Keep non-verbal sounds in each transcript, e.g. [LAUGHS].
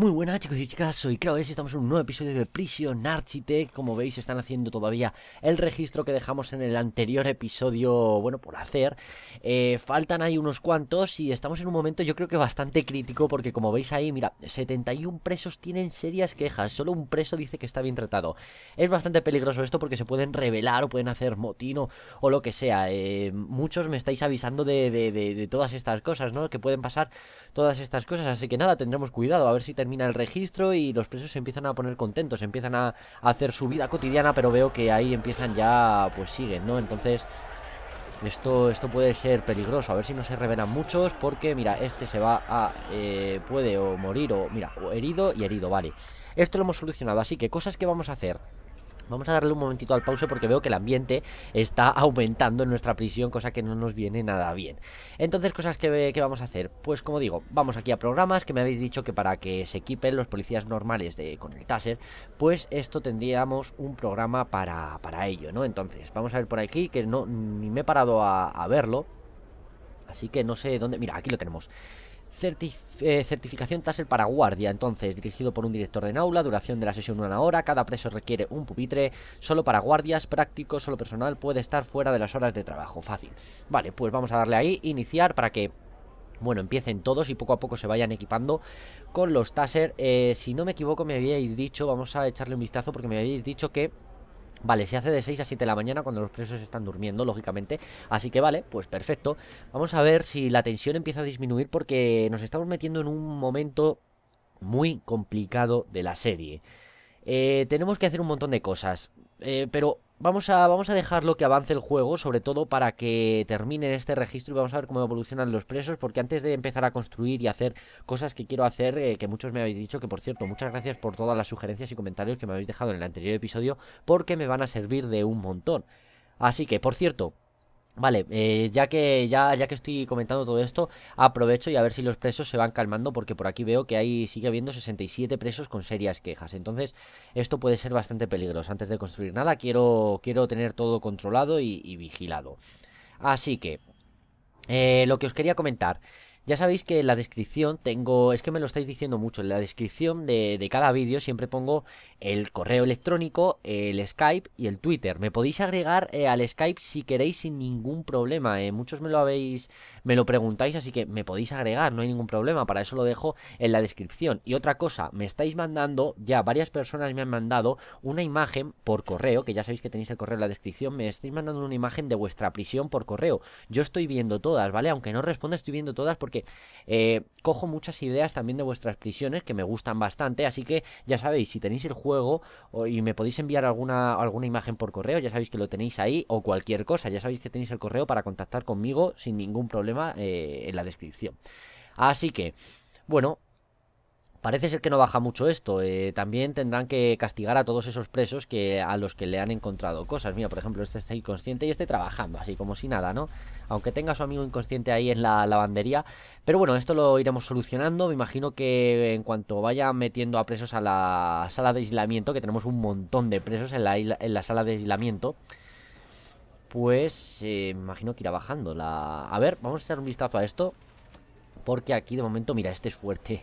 Muy buenas chicos y chicas, soy claro y estamos en un nuevo episodio de Prision Architect Como veis están haciendo todavía el registro que dejamos en el anterior episodio, bueno, por hacer eh, Faltan ahí unos cuantos y estamos en un momento yo creo que bastante crítico Porque como veis ahí, mira, 71 presos tienen serias quejas, solo un preso dice que está bien tratado Es bastante peligroso esto porque se pueden revelar o pueden hacer motín o, lo que sea eh, Muchos me estáis avisando de, de, todas estas cosas, ¿no? Que pueden pasar todas estas cosas, así que nada, tendremos cuidado a ver si tenemos termina el registro y los presos se empiezan a poner contentos, empiezan a, hacer su vida cotidiana, pero veo que ahí empiezan ya, pues siguen, ¿no? Entonces, esto, esto puede ser peligroso, a ver si no se revelan muchos Porque, mira, este se va a... Eh, puede o morir o... Mira, o herido y herido, vale Esto lo hemos solucionado, así que cosas que vamos a hacer Vamos a darle un momentito al pause porque veo que el ambiente está aumentando en nuestra prisión, cosa que no nos viene nada bien. Entonces, cosas que, vamos a hacer. Pues como digo, vamos aquí a programas que me habéis dicho que para que se equipen los policías normales de, con el taser, pues esto tendríamos un programa para, ello, ¿no? Entonces, vamos a ver por aquí, que no ni me he parado a verlo. Así que no sé dónde... Mira, aquí lo tenemos. Eh, certificación taser para guardia, entonces, dirigido por un director de aula, duración de la sesión una hora, cada preso requiere un pupitre, solo para guardias, práctico, solo personal, puede estar fuera de las horas de trabajo, fácil. Vale, pues vamos a darle ahí, iniciar para que bueno, empiecen todos y poco a poco se vayan equipando con los taser. Eh, si no me equivoco, me habíais dicho, vamos a echarle un vistazo porque me habíais dicho que Vale, se hace de 6 a 7 de la mañana cuando los presos están durmiendo, lógicamente. Así que vale, pues perfecto. Vamos a ver si la tensión empieza a disminuir porque nos estamos metiendo en un momento muy complicado de la serie. Eh, tenemos que hacer un montón de cosas. Eh, pero Vamos a, vamos a dejarlo que avance el juego, sobre todo para que termine este registro y vamos a ver cómo evolucionan los presos, porque antes de empezar a construir y hacer cosas que quiero hacer, eh, que muchos me habéis dicho, que por cierto, muchas gracias por todas las sugerencias y comentarios que me habéis dejado en el anterior episodio, porque me van a servir de un montón. Así que, por cierto, Vale, eh, ya que ya, ya que estoy comentando todo esto, aprovecho y a ver si los presos se van calmando, porque por aquí veo que sigue habiendo 67 presos con serias quejas. Entonces, esto puede ser bastante peligroso. Antes de construir nada, quiero, quiero tener todo controlado y, vigilado. Así que, eh, lo que os quería comentar ya sabéis que en la descripción tengo, es que me lo estáis diciendo mucho, en la descripción de, cada vídeo siempre pongo el correo electrónico, el Skype y el Twitter. Me podéis agregar eh, al Skype si queréis sin ningún problema. Eh. Muchos me lo habéis, me lo preguntáis, así que me podéis agregar, no hay ningún problema. Para eso lo dejo en la descripción. Y otra cosa, me estáis mandando, ya varias personas me han mandado una imagen por correo, que ya sabéis que tenéis el correo en la descripción, me estáis mandando una imagen de vuestra prisión por correo. Yo estoy viendo todas, ¿vale? Aunque no responda, estoy viendo todas porque que eh, cojo muchas ideas también de vuestras prisiones que me gustan bastante. Así que ya sabéis, si tenéis el juego y me podéis enviar alguna, alguna imagen por correo, ya sabéis que lo tenéis ahí o cualquier cosa. Ya sabéis que tenéis el correo para contactar conmigo sin ningún problema eh, en la descripción. Así que, bueno, Parece ser que no baja mucho esto. Eh, también tendrán que castigar a todos esos presos que a los que le han encontrado cosas. Mira, por ejemplo, este está inconsciente y este trabajando, así como si nada, ¿no? Aunque tenga a su amigo inconsciente ahí en la lavandería. Pero bueno, esto lo iremos solucionando. Me imagino que en cuanto vaya metiendo a presos a la sala de aislamiento, que tenemos un montón de presos en la, sala de aislamiento, pues eh, me imagino que irá bajando la... A ver, vamos a echar un vistazo a esto. Porque aquí de momento, mira, este es fuerte.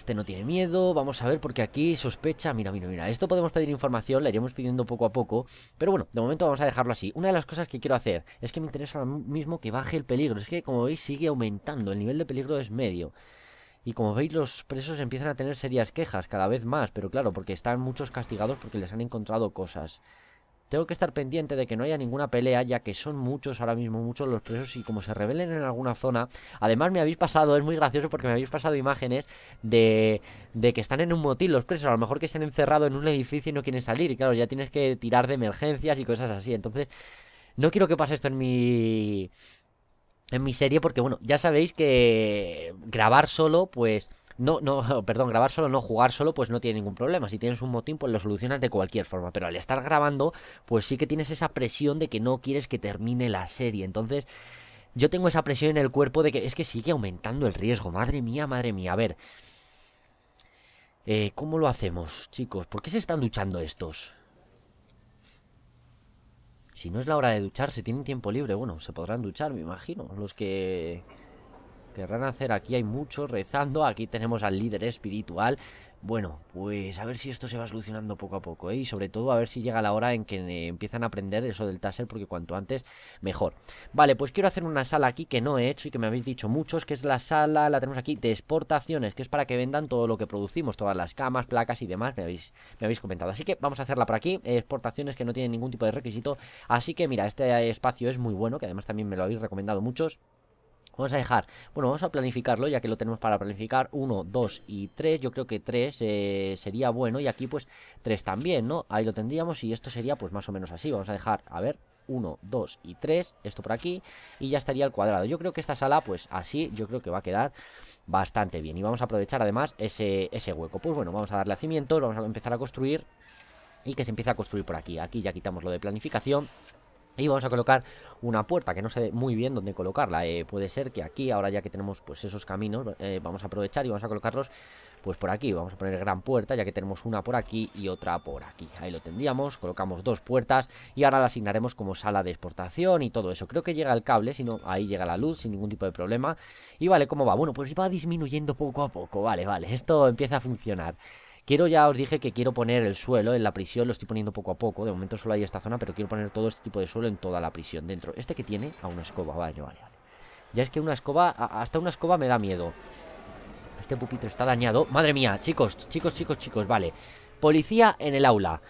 Este no tiene miedo, vamos a ver porque aquí sospecha, mira, mira, mira, esto podemos pedir información, la iremos pidiendo poco a poco, pero bueno, de momento vamos a dejarlo así. Una de las cosas que quiero hacer es que me interesa ahora mismo que baje el peligro, es que como veis sigue aumentando, el nivel de peligro es medio. Y como veis los presos empiezan a tener serias quejas cada vez más, pero claro, porque están muchos castigados porque les han encontrado cosas. Tengo que estar pendiente de que no haya ninguna pelea, ya que son muchos ahora mismo, muchos los presos y como se rebelen en alguna zona. Además me habéis pasado, es muy gracioso porque me habéis pasado imágenes de, de que están en un motín los presos, a lo mejor que se han encerrado en un edificio y no quieren salir. Y claro, ya tienes que tirar de emergencias y cosas así. Entonces, no quiero que pase esto en mi... En mi serie, porque bueno, ya sabéis que grabar solo, pues no, no, [LAUGHS] perdón, grabar solo, no jugar solo, pues no tiene ningún problema. Si tienes un motín, pues lo solucionas de cualquier forma. Pero al estar grabando, pues sí que tienes esa presión de que no quieres que termine la serie. Entonces, yo tengo esa presión en el cuerpo de que es que sigue aumentando el riesgo. Madre mía, madre mía. A ver. Eh, ¿Cómo lo hacemos, chicos? ¿Por qué se están duchando estos? Si no es la hora de ducharse, tienen tiempo libre. Bueno, se podrán duchar, me imagino. Los que querrán hacer? Aquí hay muchos rezando, aquí tenemos al líder espiritual. Bueno, pues a ver si esto se va solucionando poco a poco, ¿eh? Y sobre todo a ver si llega la hora en que eh, empiezan a aprender eso del taser, porque cuanto antes, mejor. Vale, pues quiero hacer una sala aquí que no he hecho y que me habéis dicho muchos, que es la sala, la tenemos aquí, de exportaciones, que es para que vendan todo lo que producimos, todas las camas, placas y demás, me habéis, me habéis comentado. Así que vamos a hacerla por aquí, exportaciones que no tienen ningún tipo de requisito. Así que mira, este espacio es muy bueno, que además también me lo habéis recomendado muchos. Vamos a dejar, bueno, vamos a planificarlo ya que lo tenemos para planificar 1, 2 y 3 Yo creo que 3 eh, sería bueno y aquí pues tres también, ¿no? Ahí lo tendríamos y esto sería pues más o menos así Vamos a dejar, a ver, 1, 2 y 3, esto por aquí, y ya estaría el cuadrado. Yo creo que esta sala, pues así, yo creo que va a quedar bastante bien. Y vamos a aprovechar además ese, ese hueco. Pues bueno, vamos a darle a cimientos, vamos a empezar a construir y que se empiece a construir por aquí. Aquí ya quitamos lo de planificación y vamos a colocar una puerta que no sé muy bien dónde colocarla. Eh, puede ser que aquí, ahora ya que tenemos pues esos caminos, eh, vamos a aprovechar y vamos a colocarlos pues por aquí. Vamos a poner gran puerta ya que tenemos una por aquí y otra por aquí. Ahí lo tendríamos, colocamos dos puertas y ahora la asignaremos como sala de exportación y todo eso. Creo que llega el cable, si no, ahí llega la luz sin ningún tipo de problema. Y vale, ¿cómo va? Bueno, pues va disminuyendo poco a poco. Vale, vale, esto empieza a funcionar. Quiero, ya os dije que quiero poner el suelo en la prisión, lo estoy poniendo poco a poco. De momento solo hay esta zona, pero quiero poner todo este tipo de suelo en toda la prisión dentro. Este que tiene, a una escoba, vale, vale, vale. Ya es que una escoba, hasta una escoba me da miedo. Este pupitre está dañado. Madre mía, chicos, chicos, chicos, chicos, vale. Policía en el aula.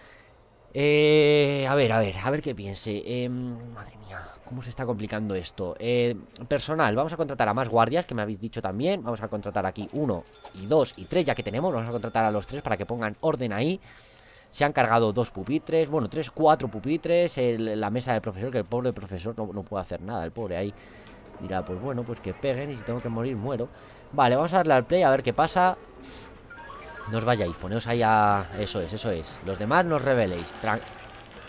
Eh, a ver, a ver, a ver qué piense. Em, madre mía, ¿cómo se está complicando esto? Eh, personal, vamos a contratar a más guardias, que me habéis dicho también. Vamos a contratar aquí uno y dos y tres, ya que tenemos. Vamos a contratar a los tres para que pongan orden ahí. Se han cargado dos pupitres, bueno, tres, cuatro pupitres. la mesa del profesor, que el pobre profesor no, no puede hacer nada, el pobre ahí. Dirá, pues bueno, pues que peguen y si tengo que morir, muero. Vale, vamos a darle al play a ver qué pasa. No os vayáis, poneos ahí a... Eso es, eso es Los demás nos os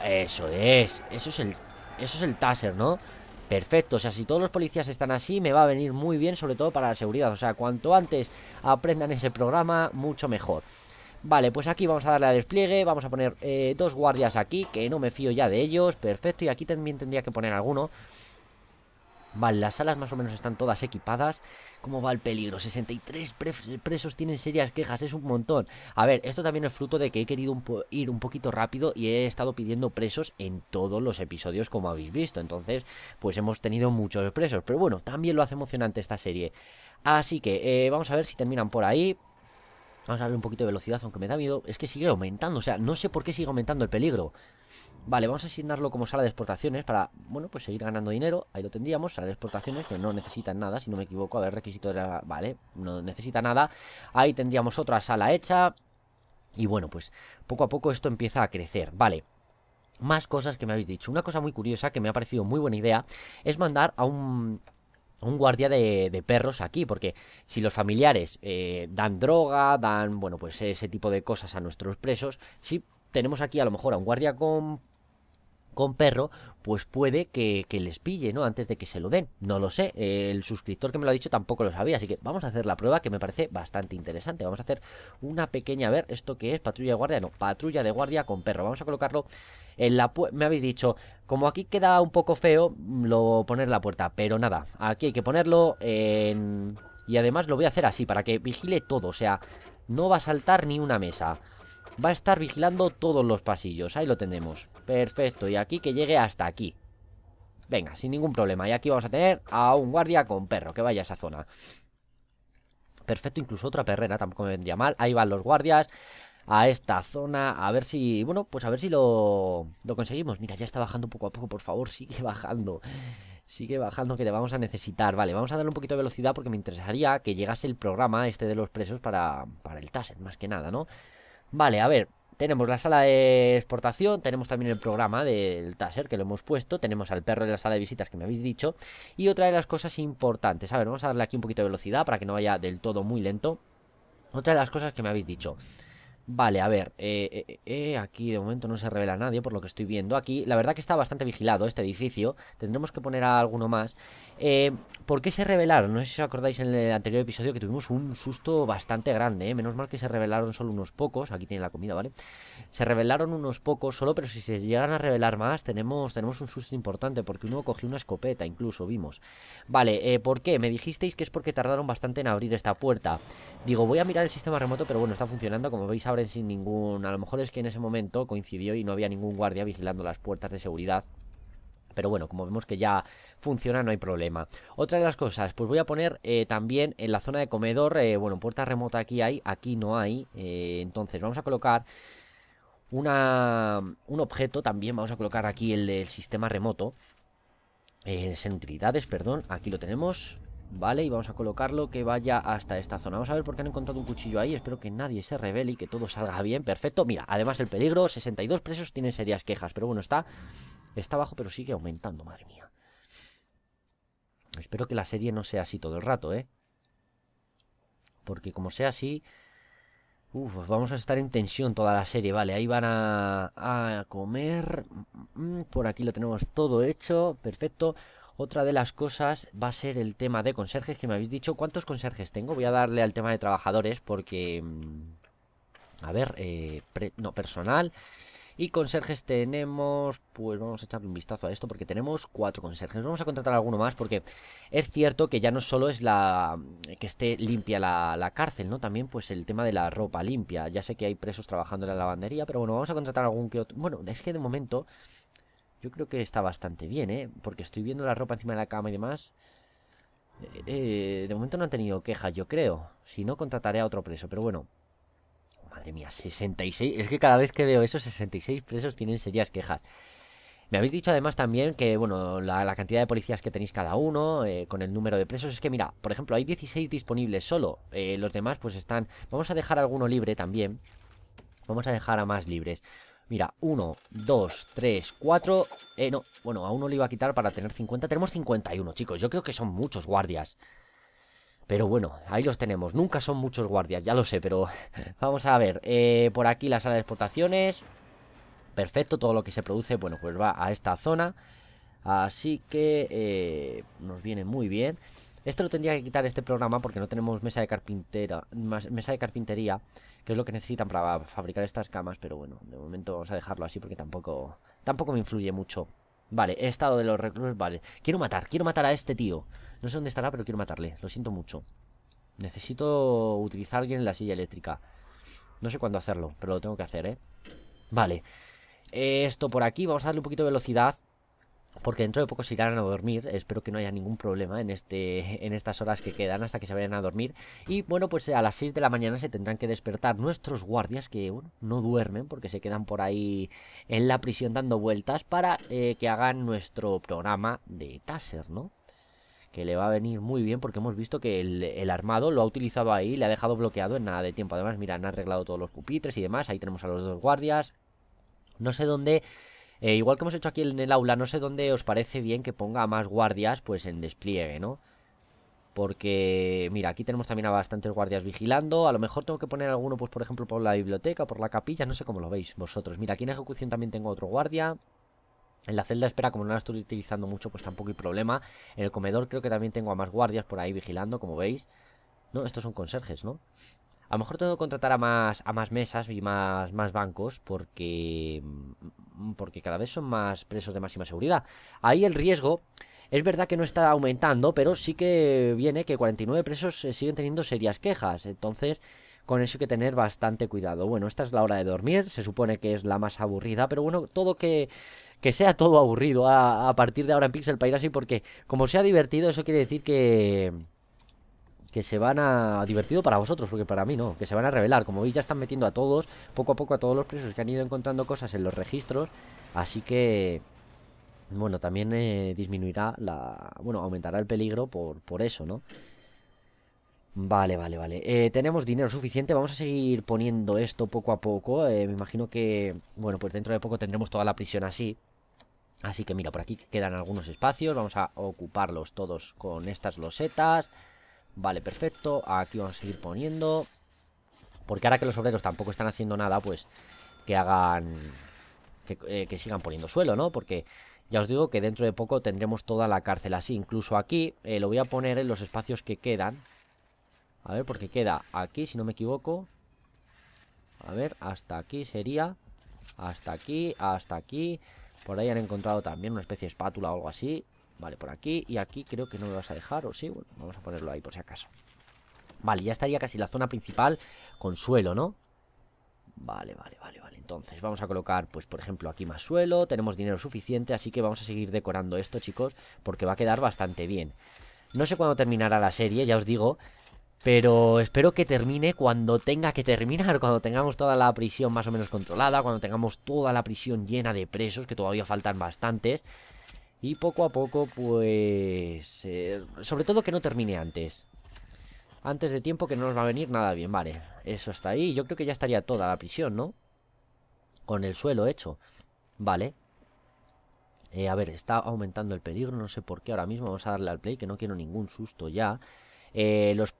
Eso es Eso es el... Eso es el taser, ¿no? Perfecto, o sea, si todos los policías están así Me va a venir muy bien, sobre todo para la seguridad O sea, cuanto antes aprendan ese programa Mucho mejor Vale, pues aquí vamos a darle a despliegue Vamos a poner eh, dos guardias aquí, que no me fío ya de ellos Perfecto, y aquí también tendría que poner alguno Vale, las salas más o menos están todas equipadas. ¿Cómo va el peligro? 63 presos tienen serias quejas, es un montón. A ver, esto también es fruto de que he querido ir un poquito rápido y he estado pidiendo presos en todos los episodios, como habéis visto. Entonces, pues hemos tenido muchos presos. Pero bueno, también lo hace emocionante esta serie. Así que eh, vamos a ver si terminan por ahí. Vamos a ver un poquito de velocidad, aunque me da miedo. Es que sigue aumentando, o sea, no sé por qué sigue aumentando el peligro. Vale, vamos a asignarlo como sala de exportaciones para, bueno, pues seguir ganando dinero. Ahí lo tendríamos, sala de exportaciones, que no necesitan nada, si no me equivoco. A ver, de la... vale, no necesita nada. Ahí tendríamos otra sala hecha. Y bueno, pues poco a poco esto empieza a crecer. Vale, más cosas que me habéis dicho. Una cosa muy curiosa que me ha parecido muy buena idea es mandar a un, un guardia de, perros aquí, porque si los familiares eh, dan droga, dan, bueno, pues ese tipo de cosas a nuestros presos, si tenemos aquí a lo mejor a un guardia con con perro, pues puede que, les pille, ¿no? Antes de que se lo den. No lo sé. el suscriptor que me lo ha dicho tampoco lo sabía. Así que vamos a hacer la prueba que me parece bastante interesante. Vamos a hacer una pequeña... A ver, ¿esto qué es? ¿Patrulla de guardia? No, patrulla de guardia con perro. Vamos a colocarlo en la... puerta, Me habéis dicho, como aquí queda un poco feo, mm, lo poner en la puerta. Pero nada, aquí hay que ponerlo en... Y además lo voy a hacer así, para que vigile todo. O sea, no va a saltar ni una mesa va a estar vigilando todos los pasillos. Ahí lo tenemos. Perfecto. Y aquí que llegue hasta aquí. Venga, sin ningún problema. Y aquí vamos a tener a un guardia con perro que vaya a esa zona. Perfecto, incluso otra perrera tampoco me vendría mal. Ahí van los guardias a esta zona. A ver si, bueno, pues a ver si lo, lo conseguimos. Mira, ya está bajando poco a poco, por favor, sigue bajando. Sigue bajando que te vamos a necesitar. Vale, vamos a darle un poquito de velocidad porque me interesaría que llegase el programa este de los presos para, el taser, más que nada, ¿no? Vale, a ver, tenemos la sala de exportación, tenemos también el programa del Taser que lo hemos puesto, tenemos al perro de la sala de visitas que me habéis dicho, y otra de las cosas importantes, a ver, vamos a darle aquí un poquito de velocidad para que no vaya del todo muy lento. Otra de las cosas que me habéis dicho, Vale, a ver, eh, eh, eh, aquí de momento no se revela nadie por lo que estoy viendo Aquí, la verdad que está bastante vigilado este edificio Tendremos que poner a alguno más ¿Por qué se revelaron? No sé si os acordáis en el anterior episodio que tuvimos un susto bastante grande Menos mal que se revelaron solo unos pocos Aquí tiene la comida, ¿vale? Se revelaron unos pocos solo, pero si se llegan a revelar más tenemos, tenemos un susto importante Porque uno cogió una escopeta, incluso, vimos Vale, ¿por qué? Me dijisteis que es porque tardaron bastante en abrir esta puerta Digo, voy a mirar el sistema remoto, pero bueno, está funcionando Como veis, abre sin ningún... A lo mejor es que en ese momento coincidió y no había ningún guardia vigilando las puertas de seguridad. Pero bueno, como vemos que ya funciona, no hay problema. Otra de las cosas, pues voy a poner eh, también en la zona de comedor, eh, bueno, puerta remota aquí hay, aquí no hay. Eh, entonces vamos a colocar una, un objeto, también vamos a colocar aquí el del sistema remoto. en utilidades, perdón, aquí lo tenemos, ¿vale? Y vamos a colocarlo que vaya hasta esta zona. Vamos a ver por qué han encontrado un cuchillo ahí. Espero que nadie se revele y que todo salga bien. Perfecto. Mira, además el peligro, 62 presos tienen serias quejas. Pero bueno, está, está bajo, pero sigue aumentando, madre mía. Espero que la serie no sea así todo el rato, ¿eh? Porque como sea así... Uf, vamos a estar en tensión toda la serie, vale, ahí van a, a comer, mm, mm, por aquí lo tenemos todo hecho, perfecto, otra de las cosas va a ser el tema de conserjes, que me habéis dicho cuántos conserjes tengo. Voy a darle al tema de trabajadores porque... Mm, a ver, eh, no, personal. Y conserjes tenemos, pues vamos a echarle un vistazo a esto porque tenemos cuatro conserjes. Vamos a contratar alguno más porque es cierto que ya no solo es la que esté limpia la, la, cárcel, ¿no? También pues el tema de la ropa limpia. Ya sé que hay presos trabajando en la lavandería, pero bueno, vamos a contratar algún que otro... Bueno, es que de momento yo creo que está bastante bien, ¿eh? Porque estoy viendo la ropa encima de la cama y demás. Eh, de momento no han tenido quejas, yo creo. Si no, contrataré a otro preso, pero bueno. Madre mía, 66. Es que cada vez que veo esos 66 presos tienen serias quejas. Me habéis dicho además también que, bueno, la, cantidad de policías que tenéis cada uno, eh, con el número de presos, es que mira, por ejemplo, hay 16 disponibles solo, eh, los demás pues están... Vamos a dejar a alguno libre también, vamos a dejar a más libres. Mira, 1, 2, 3, 4 Eh, no, bueno, aún no le iba a quitar para tener 50 Tenemos 51, chicos, yo creo que son muchos guardias Pero bueno, ahí los tenemos Nunca son muchos guardias, ya lo sé, pero [LAUGHS] Vamos a ver, eh, por aquí la sala de exportaciones Perfecto, todo lo que se produce, bueno, pues va a esta zona Así que eh, nos viene muy bien esto lo tendría que quitar este programa porque no tenemos mesa de carpintera, mesa de carpintería, que es lo que necesitan para fabricar estas camas, pero bueno, de momento vamos a dejarlo así porque tampoco tampoco me influye mucho. Vale, he estado de los reclusos, vale. Quiero matar, quiero matar a este tío. No sé dónde estará, pero quiero matarle, lo siento mucho. Necesito utilizar a alguien en la silla eléctrica. No sé cuándo hacerlo, pero lo tengo que hacer, ¿eh? Vale. Esto por aquí, vamos a darle un poquito de velocidad porque dentro de poco se irán a dormir, espero que no haya ningún problema en, este, en estas horas que quedan hasta que se vayan a dormir. Y bueno, pues a las 6 de la mañana se tendrán que despertar nuestros guardias, que bueno, no duermen porque se quedan por ahí en la prisión dando vueltas, para eh, que hagan nuestro programa de Taser, ¿no? que le va a venir muy bien porque hemos visto que el, el, armado lo ha utilizado ahí, le ha dejado bloqueado en nada de tiempo. Además, mira, han arreglado todos los pupitres y demás. Ahí tenemos a los dos guardias. No sé dónde eh, igual que hemos hecho aquí en el aula, no sé dónde os parece bien que ponga más guardias pues en despliegue, ¿no? Porque, mira, aquí tenemos también a bastantes guardias vigilando. A lo mejor tengo que poner alguno, pues por ejemplo, por la biblioteca, por la capilla. No sé cómo lo veis vosotros. Mira, aquí en ejecución también tengo otro guardia. En la celda espera, como no la estoy utilizando mucho, pues tampoco hay problema. En el comedor creo que también tengo a más guardias por ahí vigilando, como veis. No, estos son conserjes, ¿no? A lo mejor tengo que contratar a más, a más mesas y más, más bancos porque... Mm, porque cada vez son más presos de máxima seguridad. Ahí el riesgo es verdad que no está aumentando, pero sí que viene que 49 presos eh, siguen teniendo serias quejas. Entonces, con eso hay que tener bastante cuidado. Bueno, esta es la hora de dormir, se supone que es la más aburrida, pero bueno, todo que, que sea todo aburrido a, partir de ahora en Pixel así porque como sea divertido, eso quiere decir que que se van a... Divertido para vosotros, porque para mí no, que se van a revelar. Como veis ya están metiendo a todos, poco a poco a todos los presos que han ido encontrando cosas en los registros. Así que... Bueno, también eh, disminuirá la... Bueno, aumentará el peligro por, por eso, ¿no? Vale, vale, vale. Eh, tenemos dinero suficiente. Vamos a seguir poniendo esto poco a poco. Eh, me imagino que, bueno, pues dentro de poco tendremos toda la prisión así. Así que mira, por aquí quedan algunos espacios. Vamos a ocuparlos todos con estas losetas. Vale, perfecto. Aquí vamos a seguir poniendo. Porque ahora que los obreros tampoco están haciendo nada, pues que hagan... Que, eh, sigan poniendo suelo, ¿no? Porque ya os digo que dentro de poco tendremos toda la cárcel así. Incluso aquí eh, lo voy a poner en los espacios que quedan. A ver, porque queda aquí, si no me equivoco. A ver, hasta aquí sería. Hasta aquí, hasta aquí. Por ahí han encontrado también una especie de espátula o algo así. Vale, por aquí y aquí creo que no lo vas a dejar, o sí, bueno, vamos a ponerlo ahí por si acaso. Vale, ya estaría casi la zona principal con suelo, ¿no? Vale, vale, vale, vale. Entonces vamos a colocar, pues por ejemplo, aquí más suelo. Tenemos dinero suficiente, así que vamos a seguir decorando esto, chicos, porque va a quedar bastante bien. No sé cuándo terminará la serie, ya os digo, pero espero que termine cuando tenga que terminar, [LAUGHS] cuando tengamos toda la prisión más o menos controlada, cuando tengamos toda la prisión llena de presos, que todavía faltan bastantes. Y poco a poco, pues... Eh, sobre todo que no termine antes. Antes de tiempo que no nos va a venir nada bien, vale. Eso está ahí. Yo creo que ya estaría toda la prisión, ¿no? Con el suelo hecho. Vale. Eh, a ver, está aumentando el peligro, no sé por qué ahora mismo. Vamos a darle al play, que no quiero ningún susto ya. Eh, los,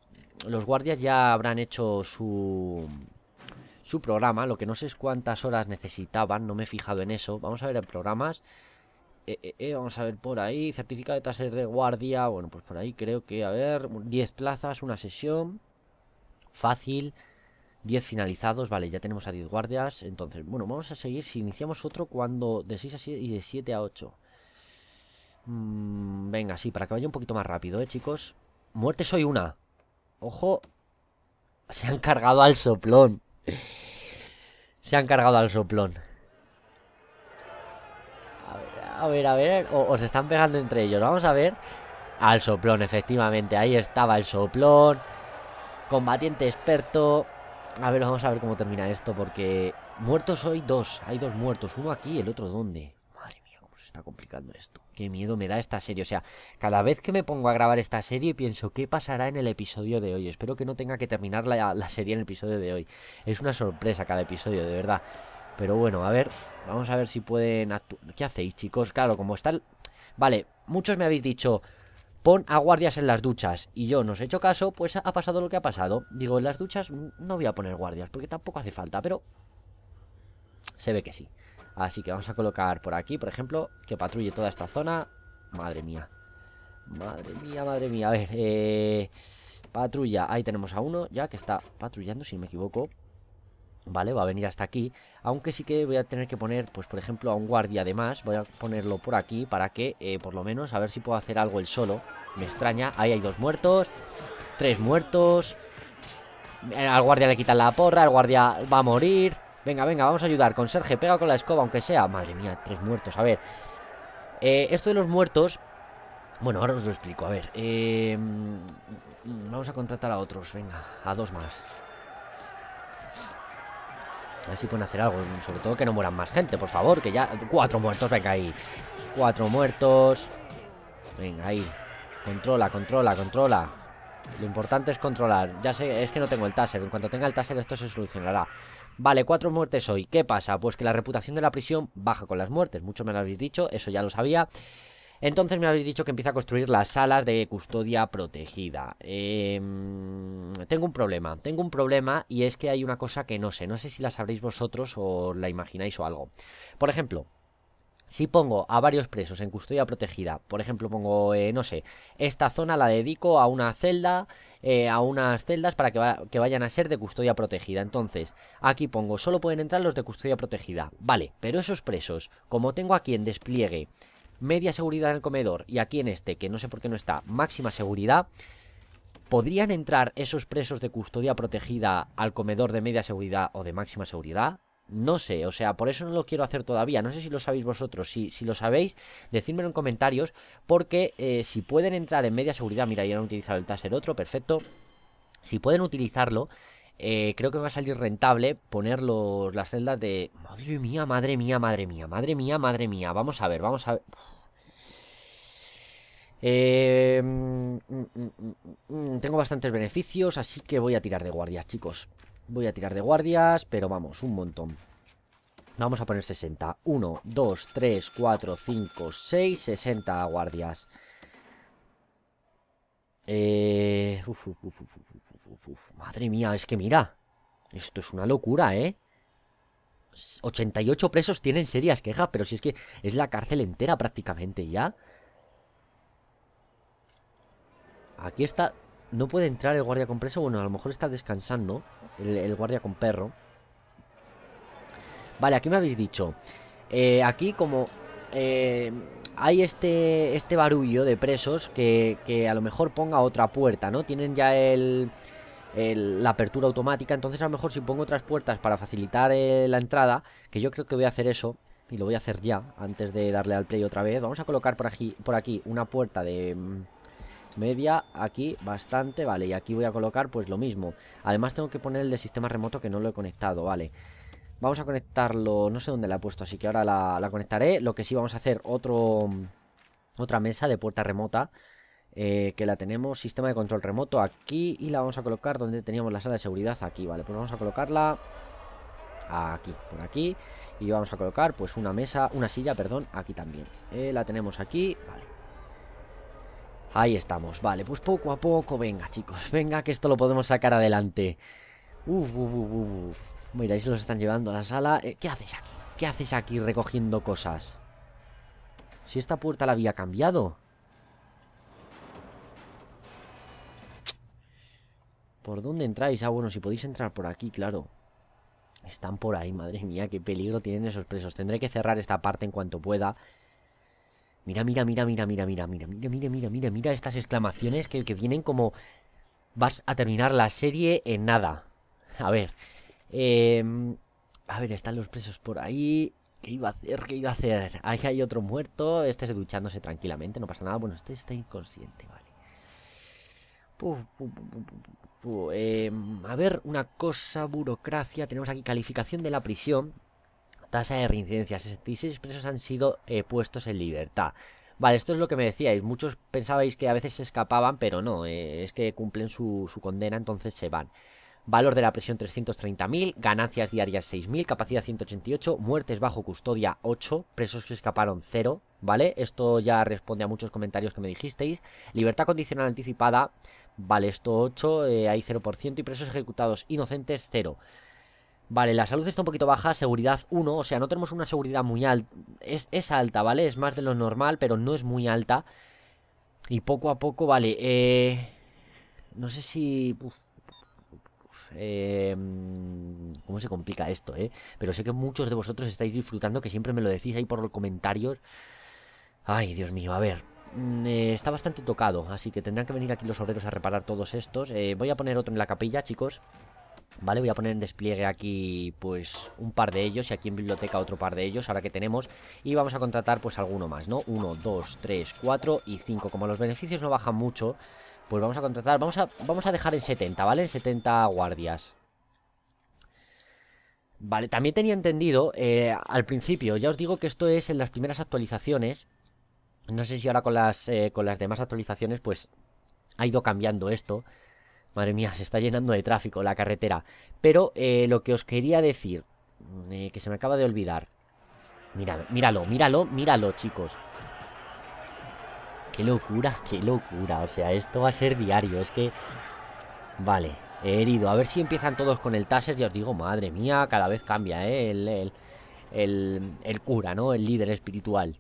los guardias ya habrán hecho su, su programa. Lo que no sé es cuántas horas necesitaban, no me he fijado en eso. Vamos a ver en programas. Eh, eh, eh, vamos a ver por ahí. Certificado de taser de guardia. Bueno, pues por ahí creo que, a ver, 10 plazas, una sesión. Fácil. 10 finalizados, vale, ya tenemos a 10 guardias. Entonces, bueno, vamos a seguir. Si iniciamos otro cuando de 6 a 7 y de 7 a 8. Mm, venga, sí, para que vaya un poquito más rápido, eh, chicos. Muerte soy una. Ojo. Se han cargado al soplón. Se han cargado al soplón a ver, a ver, o, están pegando entre ellos. Vamos a ver. Al soplón, efectivamente. Ahí estaba el soplón. Combatiente experto. A ver, vamos a ver cómo termina esto. Porque muertos hoy dos. Hay dos muertos. Uno aquí y el otro dónde. Madre mía, cómo se está complicando esto. Qué miedo me da esta serie. O sea, cada vez que me pongo a grabar esta serie pienso qué pasará en el episodio de hoy. Espero que no tenga que terminar la, la serie en el episodio de hoy. Es una sorpresa cada episodio, de verdad. Pero bueno, a ver, vamos a ver si pueden... actuar ¿Qué hacéis, chicos? Claro, como está el... Vale, muchos me habéis dicho, pon a guardias en las duchas. Y yo no os he hecho caso, pues ha pasado lo que ha pasado. Digo, en las duchas no voy a poner guardias, porque tampoco hace falta, pero... Se ve que sí. Así que vamos a colocar por aquí, por ejemplo, que patrulle toda esta zona. Madre mía. Madre mía, madre mía. A ver, eh... Patrulla, ahí tenemos a uno ya que está patrullando, si no me equivoco ¿vale? Va a venir hasta aquí, aunque sí que voy a tener que poner, pues por ejemplo, a un guardia de más, voy a ponerlo por aquí para que, eh, por lo menos, a ver si puedo hacer algo el solo, me extraña, ahí hay dos muertos, tres muertos, eh, al guardia le quitan la porra, el guardia va a morir, venga, venga, vamos a ayudar, con serge pega con la escoba, aunque sea, madre mía, tres muertos, a ver, eh, esto de los muertos, bueno, ahora os lo explico, a ver, mm, vamos a contratar a otros, venga, a dos más, a ver si pueden hacer algo. Sobre todo que no mueran más gente, por favor. Que ya... Cuatro muertos, venga ahí. Cuatro muertos. Venga, ahí. Controla, controla, controla. Lo importante es controlar. Ya sé, es que no tengo el taser. En cuanto tenga el taser esto se solucionará. Vale, cuatro muertes hoy. ¿Qué pasa? Pues que la reputación de la prisión baja con las muertes. Mucho me lo habéis dicho, eso ya lo sabía. Entonces me habéis dicho que empieza a construir las salas de custodia protegida. Em, tengo un problema, tengo un problema y es que hay una cosa que no sé. No sé si la sabréis vosotros o la imagináis o algo. Por ejemplo, si pongo a varios presos en custodia protegida, por ejemplo, pongo, eh, no sé, esta zona la dedico a una celda, eh, a unas celdas para que, que, vayan a ser de custodia protegida. Entonces, aquí pongo, solo pueden entrar los de custodia protegida. Vale, pero esos presos, como tengo aquí en despliegue media seguridad en el comedor y aquí en este, que no sé por qué no está, máxima seguridad, ¿podrían entrar esos presos de custodia protegida al comedor de media seguridad o de máxima seguridad? No sé, o sea, por eso no lo quiero hacer todavía. No sé si lo sabéis vosotros. Si, lo sabéis, decídmelo en comentarios. Porque eh, si pueden entrar en media seguridad, mira, ya han utilizado el taser otro, perfecto. Si pueden utilizarlo, eh, creo que va a salir rentable poner las celdas de... Madre mía, madre mía, madre mía, madre mía, madre mía. Vamos a ver, vamos a ver. Em, mm, mm, mm, tengo bastantes beneficios, así que voy a tirar de guardias, chicos. Voy a tirar de guardias, pero vamos, un montón. Vamos a poner 60. 1, 2, 3, 4, 5, 6, 60 guardias madre mía, es que mira. Esto es una locura, ¿eh? 88 presos tienen serias quejas, pero si es que es la cárcel entera prácticamente ya. Aquí está... No puede entrar el guardia con preso. Bueno, a lo mejor está descansando el, guardia con perro. Vale, aquí me habéis dicho. Eh, aquí como eh, hay este, este barullo de presos que, a lo mejor ponga otra puerta, ¿no? Tienen ya el, la apertura automática, entonces a lo mejor si pongo otras puertas para facilitar eh, la entrada, que yo creo que voy a hacer eso, y lo voy a hacer ya, antes de darle al play otra vez, vamos a colocar por aquí, por aquí una puerta de mm, media, aquí bastante, vale, y aquí voy a colocar pues lo mismo. Además tengo que poner el de sistema remoto que no lo he conectado, vale. Vamos a conectarlo, no sé dónde la he puesto, así que ahora la, conectaré. Lo que sí vamos a hacer otro, otra mesa de puerta remota, eh, que la tenemos, sistema de control remoto aquí, y la vamos a colocar donde teníamos la sala de seguridad aquí, ¿vale? Pues vamos a colocarla aquí, por aquí, y vamos a colocar pues una mesa, una silla, perdón, aquí también. Eh, la tenemos aquí, vale. Ahí estamos, vale, pues poco a poco, venga chicos, venga que esto lo podemos sacar adelante. Uf, uf, uf, uf. Miráis, los están llevando a la sala ¿Qué haces aquí? ¿Qué haces aquí recogiendo cosas? Si esta puerta la había cambiado ¿Por dónde entráis? Ah, bueno, si podéis entrar por aquí, claro Están por ahí, madre mía Qué peligro tienen esos presos Tendré que cerrar esta parte en cuanto pueda Mira, mira, mira, mira, mira, mira, mira, mira, mira, mira, mira, mira estas exclamaciones que, que vienen como... Vas a terminar la serie en nada. A ver, Em, a ver, están los presos por ahí. ¿Qué iba a hacer? ¿Qué iba a hacer? Ahí hay otro muerto. Este es duchándose tranquilamente, no pasa nada. Bueno, este está inconsciente, vale. Em, a ver, una cosa, burocracia. Tenemos aquí calificación de la prisión. Tasa de reincidencia. 66 presos han sido eh, puestos en libertad. Vale, esto es lo que me decíais. Muchos pensabais que a veces se escapaban, pero no. Eh, es que cumplen su condena, entonces se van. Valor de la presión 330.000, ganancias diarias 6.000, capacidad 188, muertes bajo custodia 8, presos que escaparon 0, ¿vale? Esto ya responde a muchos comentarios que me dijisteis. Libertad condicional anticipada, vale, esto 8, eh, hay 0% y presos ejecutados inocentes 0. Vale, la salud está un poquito baja, seguridad 1, o sea, no tenemos una seguridad muy alta, es, alta, ¿vale? Es más de lo normal, pero no es muy alta. Y poco a poco, vale, eh... No sé si... Eh, cómo se complica esto, ¿eh? Pero sé que muchos de vosotros estáis disfrutando, que siempre me lo decís ahí por los comentarios. Ay, Dios mío, a ver. Mm, eh, está bastante tocado, así que tendrán que venir aquí los obreros a reparar todos estos. Eh, voy a poner otro en la capilla, chicos. Vale, voy a poner en despliegue aquí pues un par de ellos y aquí en biblioteca otro par de ellos, ahora que tenemos y vamos a contratar pues alguno más, ¿no? Uno, dos, tres, cuatro y cinco, como los beneficios no bajan mucho pues vamos a contratar, vamos a, vamos a dejar en 70, ¿vale? 70 guardias Vale, también tenía entendido eh, al principio, ya os digo que esto es en las primeras actualizaciones No sé si ahora con las, eh, con las demás actualizaciones pues ha ido cambiando esto Madre mía, [LAUGHS] se está llenando de tráfico la carretera Pero eh, lo que os quería decir, que se me acaba de olvidar Mira, míralo, míralo, míralo chicos Qué locura, qué locura. O sea, esto va a ser diario. Es que... Vale, he herido. A ver si empiezan todos con el taser. Ya os digo, madre mía, cada vez cambia, ¿eh? El, el, cura, ¿no? El líder espiritual.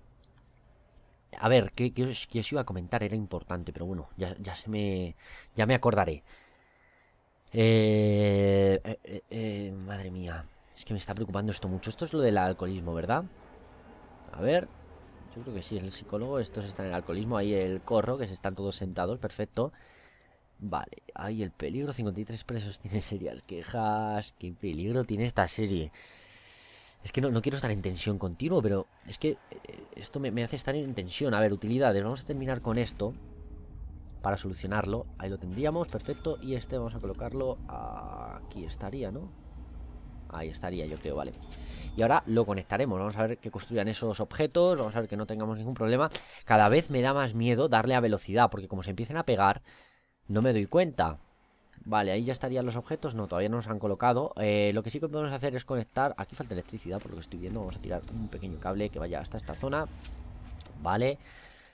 A ver, ¿qué, qué, os, iba a comentar? Era importante, pero bueno, ya, se me... Ya me acordaré. Eh, eh, eh, eh, madre mía, es que me está preocupando esto mucho. Esto es lo del alcoholismo, ¿verdad? A ver, yo creo que sí, es el psicólogo. Estos están en el alcoholismo. Ahí el corro, que se están todos sentados. Perfecto. Vale, ahí el peligro. 53 presos tiene serias quejas. Qué peligro tiene esta serie. Es que no, quiero estar en tensión continuo, pero es que eh, esto me, me hace estar en tensión. A ver, utilidades. Vamos a terminar con esto para solucionarlo. Ahí lo tendríamos, perfecto. Y este vamos a colocarlo aquí estaría, ¿no? Ahí estaría, yo creo, vale Y ahora lo conectaremos Vamos a ver que construyan esos objetos Vamos a ver que no tengamos ningún problema Cada vez me da más miedo darle a velocidad Porque como se empiecen a pegar No me doy cuenta Vale, ahí ya estarían los objetos No, todavía no nos han colocado eh, Lo que sí que podemos hacer es conectar Aquí falta electricidad por lo que estoy viendo Vamos a tirar un pequeño cable que vaya hasta esta zona Vale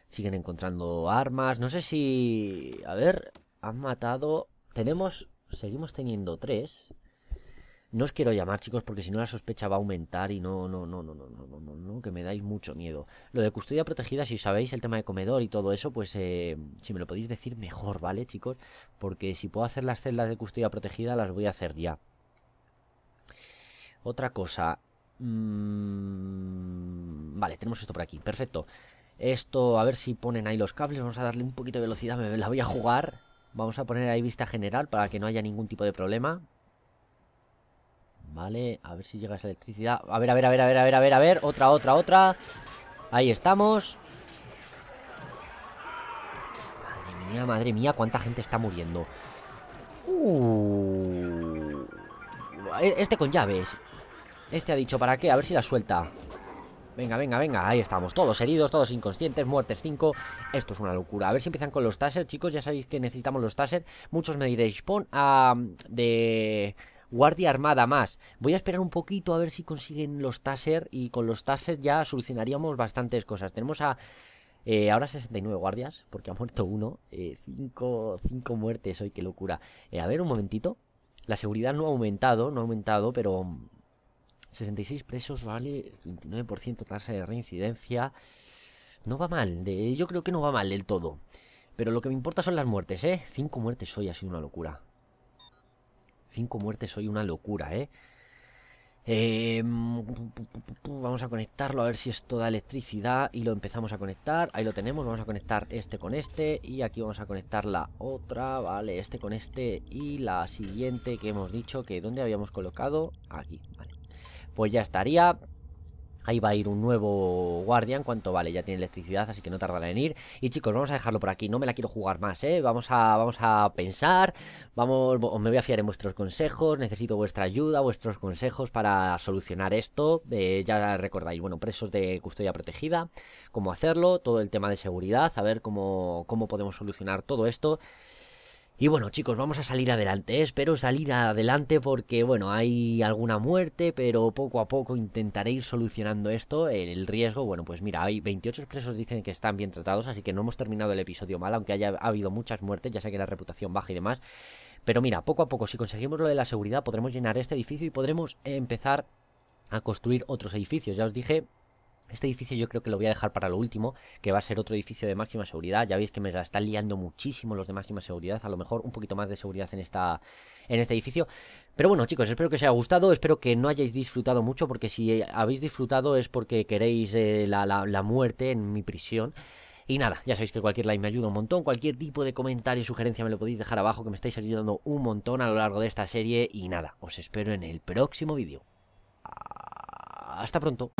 Siguen encontrando armas No sé si... A ver... Han matado... Tenemos... Seguimos teniendo tres no os quiero llamar, chicos, porque si no la sospecha va a aumentar y no, no, no, no, no, no, no, no, que me dais mucho miedo. Lo de custodia protegida, si sabéis el tema de comedor y todo eso, pues eh, si me lo podéis decir mejor, ¿vale, chicos? Porque si puedo hacer las celdas de custodia protegida, las voy a hacer ya. Otra cosa. Mm, vale, tenemos esto por aquí. Perfecto. Esto, a ver si ponen ahí los cables. Vamos a darle un poquito de velocidad. Me la voy a jugar. Vamos a poner ahí vista general para que no haya ningún tipo de problema. Vale, a ver si llega esa electricidad A ver, a ver, a ver, a ver, a ver, a ver, a ver Otra, otra, otra Ahí estamos Madre mía, madre mía Cuánta gente está muriendo uh... E, este con llaves Este ha dicho, ¿para qué? A ver si la suelta Venga, venga, venga, ahí estamos Todos heridos, todos inconscientes, muertes 5 Esto es una locura, a ver si empiezan con los taser Chicos, ya sabéis que necesitamos los taser Muchos me diréis, pon a... Ah, de guardia armada más. Voy a esperar un poquito a ver si consiguen los taser y con los taser ya solucionaríamos bastantes cosas. Tenemos a... Eh, ahora 69 guardias, porque ha muerto uno. 5 eh, muertes hoy, qué locura. Eh, a ver, un momentito. La seguridad no ha aumentado, no ha aumentado, pero... 66 presos, vale, 29% tasa de reincidencia. No va mal, yo creo que no va mal del todo. Pero lo que me importa son las muertes, ¿eh? 5 muertes hoy ha sido una locura cinco muertes hoy, una locura, ¿eh? Em, vamos a conectarlo a ver si es toda electricidad y lo empezamos a conectar. Ahí lo tenemos, vamos a conectar este con este y aquí vamos a conectar la otra, vale, este con este y la siguiente que hemos dicho que donde habíamos colocado, aquí, Pues ya estaría, Ahí va a ir un nuevo Guardian. ¿Cuánto vale? Ya tiene electricidad, así que no tardará en ir. Y chicos, vamos a dejarlo por aquí. No me la quiero jugar más, ¿eh? Vamos a, vamos a pensar. Vamos, me voy a fiar en vuestros consejos. Necesito vuestra ayuda, vuestros consejos para solucionar esto. Eh, ya recordáis, bueno, presos de custodia protegida. Cómo hacerlo, todo el tema de seguridad. A ver cómo, cómo podemos solucionar todo esto. Y bueno chicos, vamos a salir adelante, ¿eh? espero salir adelante porque bueno, hay alguna muerte, pero poco a poco intentaré ir solucionando esto, el riesgo, bueno pues mira, hay 28 presos dicen que están bien tratados, así que no hemos terminado el episodio mal, aunque haya habido muchas muertes, ya sé que la reputación baja y demás, pero mira, poco a poco si conseguimos lo de la seguridad podremos llenar este edificio y podremos empezar a construir otros edificios, ya os dije este edificio yo creo que lo voy a dejar para lo último, que va a ser otro edificio de máxima seguridad. Ya veis que me están liando muchísimo los de máxima seguridad, a lo mejor un poquito más de seguridad en, esta, en este edificio. Pero bueno chicos, espero que os haya gustado, espero que no hayáis disfrutado mucho, porque si habéis disfrutado es porque queréis eh, la, la muerte en mi prisión. Y nada, ya sabéis que cualquier like me ayuda un montón, cualquier tipo de comentario, sugerencia me lo podéis dejar abajo, que me estáis ayudando un montón a lo largo de esta serie. Y nada, os espero en el próximo vídeo. Hasta pronto.